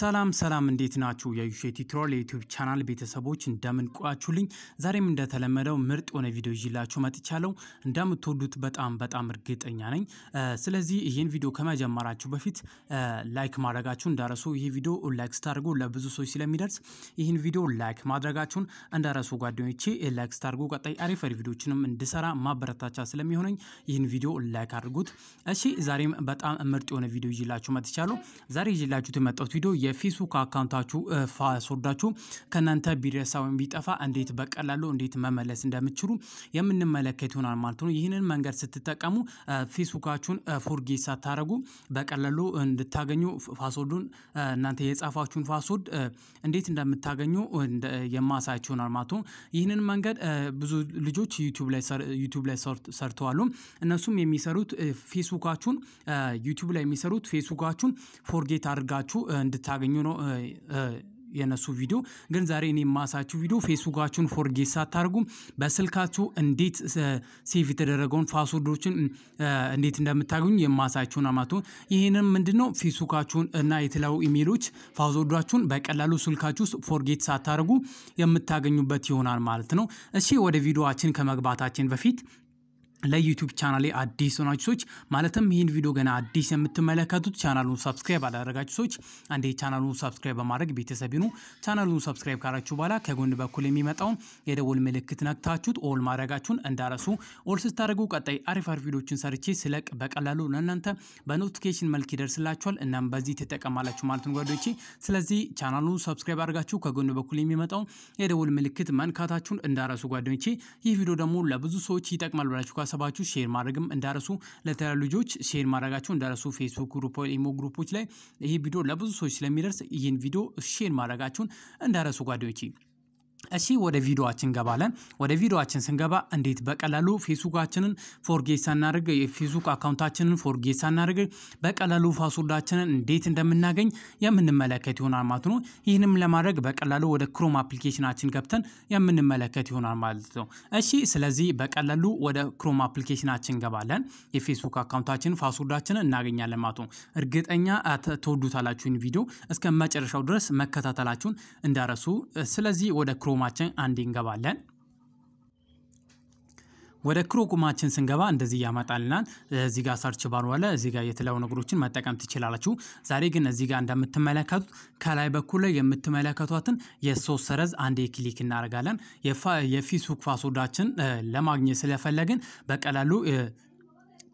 ሰላም ሰላም፣ እንዴት ናችሁ? የዩሼቲ ትሮል የዩቲዩብ ቻናል ቤተሰቦች እንደምን ቆያችሁልኝ? ዛሬም እንደተለመደው ምርጥ የሆነ ቪዲዮ ይዤላችሁ መጥቻለሁ። እንደምትወዱት በጣም በጣም እርግጠኛ ነኝ። ስለዚህ ይህን ቪዲዮ ከመጀመራችሁ በፊት ላይክ ማድረጋችሁ እንዳረሱ። ይህ ቪዲዮ ላይክ ስታደርጉ ለብዙ ሰዎች ስለሚደርስ ይህን ቪዲዮ ላይክ ማድረጋችሁን እንዳረሱ። ጓደኞቼ ላይክ ስታደርጉ ቀጣይ አሪፈር ቪዲዮችንም እንድሰራ ማበረታቻ ስለሚሆነኝ ይህን ቪዲዮ ላይክ አድርጉት። እሺ፣ ዛሬም በጣም ምርጥ የሆነ ቪዲዮ ይዤላችሁ መጥቻለሁ። ዛሬ ይዤላችሁት የመጣሁት ቪዲዮ የፌስቡክ አካውንታችሁ ፓስወርዳችሁ ከእናንተ ቢረሳ ወይም ቢጠፋ እንዴት በቀላሉ እንዴት መመለስ እንደምችሉ የምንመለከት ይሆናል ማለት ነው። ይህንን መንገድ ስትጠቀሙ ፌስቡካችሁን ፎርጌ ሳታደረጉ በቀላሉ እንድታገኙ ፓስወርዱን እናንተ የጻፋችሁን ፓስወርድ እንዴት እንደምታገኙ የማሳያችሁ ይሆናል ማለት ነው። ይህንን መንገድ ብዙ ልጆች ዩቱብ ላይ ሰርተዋሉ። እነሱም የሚሰሩት ፌስቡካችሁን ዩቱብ ላይ የሚሰሩት ፌስቡካችሁን ፎርጌት አድርጋችሁ እንድታ እንድታገኙ ነው የነሱ ቪዲዮ ግን ዛሬ እኔ የማሳችሁ ቪዲዮ ፌስቡካችሁን ፎርጌት ሳታደርጉ በስልካችሁ እንዴት ሴቭ የተደረገውን ፋስወርዶችን እንዴት እንደምታገኙ የማሳችሁን አማቶ ይህንን ምንድን ነው ፌስቡካችሁን እና የተለያዩ ኢሜሎች ፓስወርዳችሁን በቀላሉ ስልካችሁ ውስጥ ፎርጌት ሳታደርጉ የምታገኙበት ይሆናል ማለት ነው። እሺ ወደ ቪዲዮችን ከመግባታችን በፊት ለዩቲዩብ ቻናሌ አዲስ ሆናችሁ ሰዎች ማለትም ይህን ቪዲዮ ገና አዲስ የምትመለከቱት ቻናሉን ሰብስክራይብ አላደረጋችሁ ሰዎች አንዴ ቻናሉን ሰብስክራይብ በማድረግ ቤተሰብ ይኑ። ቻናሉን ሰብስክራይብ ካላችሁ በኋላ ከጎን በኩል የሚመጣውን የደወል ምልክት ነክታችሁት ኦል ማድረጋችሁን እንዳረሱ። ኦል ስታደርጉ ቀጣይ አሪፍ አሪፍ ቪዲዮችን ሰርቼ ስለቅ በቀላሉ ለእናንተ በኖቲፊኬሽን መልክ ይደርስላችኋል። እናም በዚህ ትጠቀማላችሁ ማለት ነው ጓዶቼ። ስለዚህ ቻናሉን ሰብስክራይብ አድርጋችሁ ከጎን በኩል የሚመጣውን የደወል ምልክት መንካታችሁን እንዳረሱ ጓደኞቼ። ይህ ቪዲዮ ደግሞ ለብዙ ሰዎች ይጠቅማል ብላችሁ ለማህበረሰባችሁ ሼር ማድረግም እንዳረሱ ለተለያዩ ልጆች ሼር ማድረጋቸው እንዳረሱ ፌስቡክ ግሩፕ ወይ ኢሞ ግሩፖች ላይ ይህ ቪዲዮ ለብዙ ሰዎች ስለሚደርስ ይህን ቪዲዮ ሼር ማድረጋችሁን እንዳረሱ ጓደኞቼ እሺ ወደ ቪዲዮችን ገባለን። ወደ ቪዲዮችን ስንገባ እንዴት በቀላሉ ፌስቡካችንን ፎርጌት ሳናደርግ የፌስቡክ አካውንታችንን ፎርጌት ሳናደርግ በቀላሉ ፓስወርዳችንን እንዴት እንደምናገኝ የምንመለከት ይሆናል ማለት ነው። ይህንም ለማድረግ በቀላሉ ወደ ክሮም አፕሊኬሽናችን ገብተን የምንመለከት ይሆናል ማለት ነው። እሺ ስለዚህ በቀላሉ ወደ ክሮም አፕሊኬሽናችን ገባለን። የፌስቡክ አካውንታችንን ፓስወርዳችንን እናገኛለን ማለት ነው። እርግጠኛ ተወዱታላችሁን ቪዲዮ እስከ መጨረሻው ድረስ መከታተላችሁን እንዳረሱ። ስለዚህ ወደ ክሮም ቁማችን አንድ እንገባለን። ወደ ክሩ ቁማችን ስንገባ እንደዚህ ያመጣልናል። እዚህ ጋር ሰርች ባር ዋለ እዚህ ጋር የተለያዩ ነገሮችን መጠቀም ትችላላችሁ። ዛሬ ግን እዚህ ጋር እንደምትመለከቱት ከላይ በኩል ላይ የምትመለከቷትን የሶስት ሰረዝ አንዴ ክሊክ እናደርጋለን። የፌስቡክ ፓስወርዳችን ለማግኘት ስለፈለግን በቀላሉ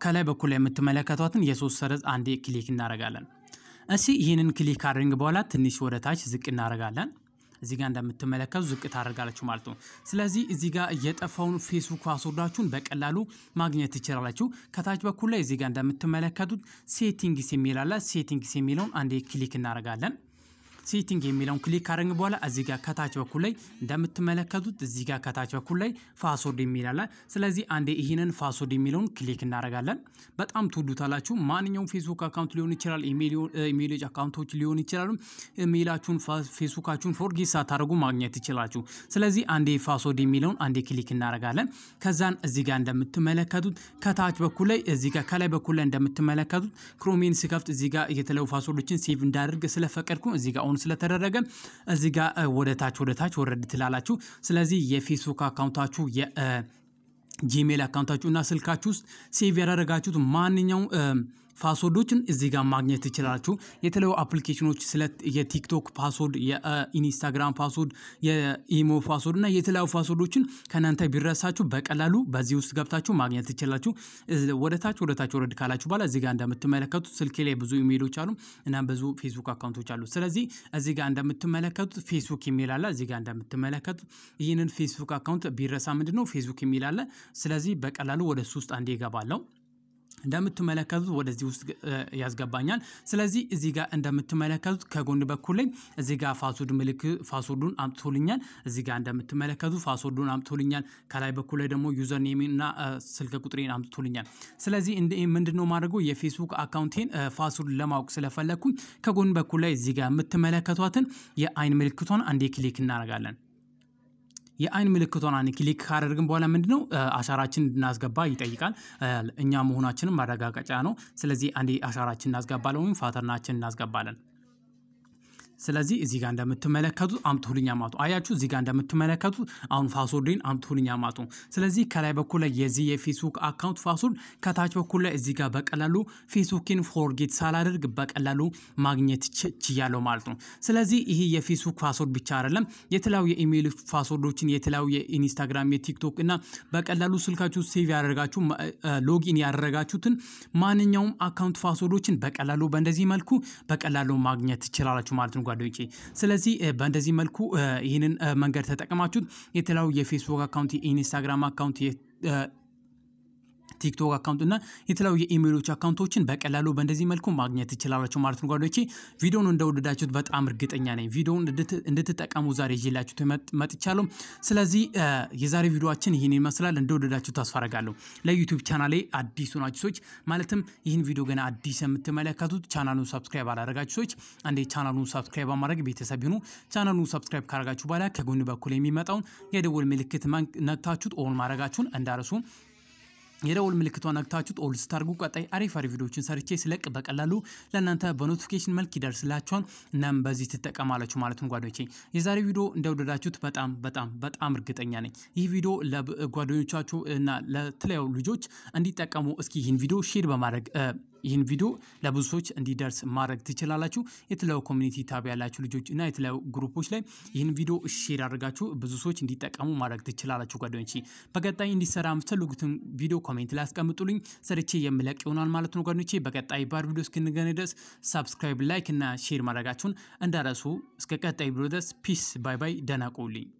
ከላይ በኩል ላይ የምትመለከቷትን የሶስት ሰረዝ አንዴ ክሊክ እናደርጋለን። እሺ ይህንን ክሊክ ካደረግን በኋላ ትንሽ ወደ ታች ዝቅ እናደርጋለን። እዚህ ጋር እንደምትመለከቱ ዝቅ ታደርጋላችሁ ማለት ነው። ስለዚህ እዚህ ጋር የጠፋውን ፌስቡክ ፓስወርዳችሁን በቀላሉ ማግኘት ትችላላችሁ። ከታች በኩል ላይ እዚህ ጋር እንደምትመለከቱት ሴቲንግስ የሚል አለ። ሴቲንግስ የሚለውን አንዴ ክሊክ እናደርጋለን። ሴቲንግ የሚለውን ክሊክ ካረግ በኋላ እዚህ ጋር ከታች በኩል ላይ እንደምትመለከቱት እዚህ ጋር ከታች በኩል ላይ ፋስወርድ የሚላለ። ስለዚህ አንዴ ይህንን ፋስወርድ የሚለውን ክሊክ እናደርጋለን። በጣም ትወዱታላችሁ። ማንኛውም ፌስቡክ አካውንት ሊሆን ይችላል፣ ኢሜሎች አካውንቶች ሊሆን ይችላሉ። ኢሜይላችሁን ፌስቡካችሁን ፎርጌት ሳታደርጉ ማግኘት ይችላችሁ። ስለዚህ አንዴ ፋስወርድ የሚለውን አንዴ ክሊክ እናደርጋለን። ከዛን እዚህ ጋር እንደምትመለከቱት ከታች በኩል ላይ እዚህ ጋር ከላይ በኩል ላይ እንደምትመለከቱት ክሮሜን ስከፍት እዚህ ጋር የተለያዩ ፋስወርዶችን ሴቭ እንዳደርግ ስለፈቀድኩ እዚህ ጋር ዳውን ስለተደረገ እዚህ ጋር ወደታች ወደታች ወረድ ትላላችሁ። ስለዚህ የፌስቡክ አካውንታችሁ ጂሜል አካውንታችሁ እና ስልካችሁ ውስጥ ሴቭ ያደረጋችሁት ማንኛውም ፓስወርዶችን እዚህ ጋር ማግኘት ትችላላችሁ። የተለያዩ አፕሊኬሽኖች ስለ የቲክቶክ ፓስወርድ፣ የኢንስታግራም ፓስወርድ፣ የኢሞ ፓስወርድ እና የተለያዩ ፓስወርዶችን ከእናንተ ቢረሳችሁ በቀላሉ በዚህ ውስጥ ገብታችሁ ማግኘት ትችላላችሁ። ወደታች ወደታች ወረድ ካላችሁ በኋላ እዚህ ጋር እንደምትመለከቱት ስልኬ ላይ ብዙ ኢሜሎች አሉ እና ብዙ ፌስቡክ አካውንቶች አሉ። ስለዚህ እዚህ ጋር እንደምትመለከቱት ፌስቡክ ኢሜል አለ። እዚህ ጋር እንደምትመለከቱት ይህንን ፌስቡክ አካውንት ቢረሳ ምንድን ነው ፌስቡክ ኢሜል አለ። ስለዚህ በቀላሉ ወደ ሱ ውስጥ አንዴ ይገባለው። እንደምትመለከቱት ወደዚህ ውስጥ ያስገባኛል። ስለዚህ እዚህ ጋር እንደምትመለከቱት ከጎን በኩል ላይ እዚህ ጋር ፋሶድ ምልክ ፋሶዱን አምጥቶልኛል። እዚህ ጋር እንደምትመለከቱት ፋሶዱን አምጥቶልኛል። ከላይ በኩል ላይ ደግሞ ዩዘር እና ስልክ ቁጥሬን አምጥቶልኛል። ስለዚህ ምንድነው ማድረገው የፌስቡክ አካውንቴን ፋሶድ ለማወቅ ስለፈለግኩኝ ከጎን በኩል ላይ እዚህ ጋር የምትመለከቷትን የአይን ምልክቷን አንዴ ክሊክ እናደርጋለን። የአይን ምልክቷን አንድ ክሊክ ካደርግን በኋላ ምንድነው ነው አሻራችን እንድናስገባ ይጠይቃል። እኛ መሆናችንም ማረጋገጫ ነው። ስለዚህ አንዴ አሻራችን እናስገባለን ወይም ፋተርናችን እናስገባለን። ስለዚህ እዚህ ጋር እንደምትመለከቱት አምጡልኝ ማጡ አያችሁ እዚህ ጋር እንደምትመለከቱት አሁን ፓስወርድን አምትሁልኛ ማጡ ስለዚህ ከላይ በኩል ላይ የዚህ የፌስቡክ አካውንት ፓስወርድ፣ ከታች በኩል ላይ እዚህ ጋር በቀላሉ ፌስቡክን ፎርጌት ሳላደርግ በቀላሉ ማግኘት ችያለሁ ማለት ነው። ስለዚህ ይሄ የፌስቡክ ፓስወርድ ብቻ አይደለም፣ የተለያዩ የኢሜይል ፓስወርዶችን፣ የተለያዩ የኢንስታግራም፣ የቲክቶክ እና በቀላሉ ስልካችሁ ሴቭ ያደረጋችሁ ሎጊን ያደረጋችሁትን ማንኛውም አካውንት ፓስወርዶችን በቀላሉ በእንደዚህ መልኩ በቀላሉ ማግኘት ትችላላችሁ ማለት ነው። ጓደኞች። ስለዚህ በእንደዚህ መልኩ ይህንን መንገድ ተጠቅማችሁት የተለያዩ የፌስቡክ አካውንት፣ የኢንስታግራም አካውንት ቲክቶክ አካውንት እና የተለያዩ የኢሜሎች አካውንቶችን በቀላሉ በእንደዚህ መልኩ ማግኘት ትችላላችሁ ማለት ነው ጓዶቼ። ቪዲዮን እንደወደዳችሁት በጣም እርግጠኛ ነኝ። ቪዲዮን እንድትጠቀሙ ዛሬ ይዤላችሁ መጥቻለሁ። ስለዚህ የዛሬ ቪዲዮችን ይህን ይመስላል። እንደወደዳችሁ ተስፋ አደርጋለሁ። ለዩቲዩብ ቻናሌ አዲሱ ናችሁ ሰዎች ማለትም ይህን ቪዲዮ ገና አዲስ የምትመለከቱት ቻናሉን ሰብስክራይብ አላደረጋችሁ ሰዎች አንዴ ቻናሉን ሰብስክራይብ በማድረግ ቤተሰብ ይሁኑ። ቻናሉን ሰብስክራይብ ካደረጋችሁ በኋላ ከጎን በኩል የሚመጣውን የደወል ምልክት ነክታችሁት ኦን ማድረጋችሁን እንዳረሱ የደውል ምልክቷ ነግታችሁት ኦል ስታርጉ ቀጣይ አሪፍ አሪፍ ቪዲዮችን ሰርቼ ስለቅ በቀላሉ ለእናንተ በኖቲፊኬሽን መልክ ይደርስላችኋል። እናም በዚህ ትጠቀማላችሁ ማለት ነው ጓደኞቼ። የዛሬ ቪዲዮ እንደወደዳችሁት በጣም በጣም በጣም እርግጠኛ ነኝ። ይህ ቪዲዮ ለጓደኞቻችሁ እና ለተለያዩ ልጆች እንዲጠቀሙ እስኪ ይህን ቪዲዮ ሼር በማድረግ ይህን ቪዲዮ ለብዙ ሰዎች እንዲደርስ ማድረግ ትችላላችሁ። የተለያዩ ኮሚኒቲ ታብ ያላችሁ ልጆች እና የተለያዩ ግሩፖች ላይ ይህን ቪዲዮ ሼር አድርጋችሁ ብዙ ሰዎች እንዲጠቀሙ ማድረግ ትችላላችሁ። ጓደኞቼ በቀጣይ እንዲሰራ የምትፈልጉትን ቪዲዮ ኮሜንት ላይ አስቀምጡልኝ፣ ሰርቼ የምለቅ ይሆናል ማለት ነው። ጓደኞቼ በቀጣይ ባር ቪዲዮ እስክንገናኝ ድረስ ሳብስክራይብ፣ ላይክ እና ሼር ማድረጋችሁን እንዳረሱ። እስከ ቀጣይ ቪዲዮ ድረስ ፒስ፣ ባይ ባይ፣ ደህና ቆዩልኝ።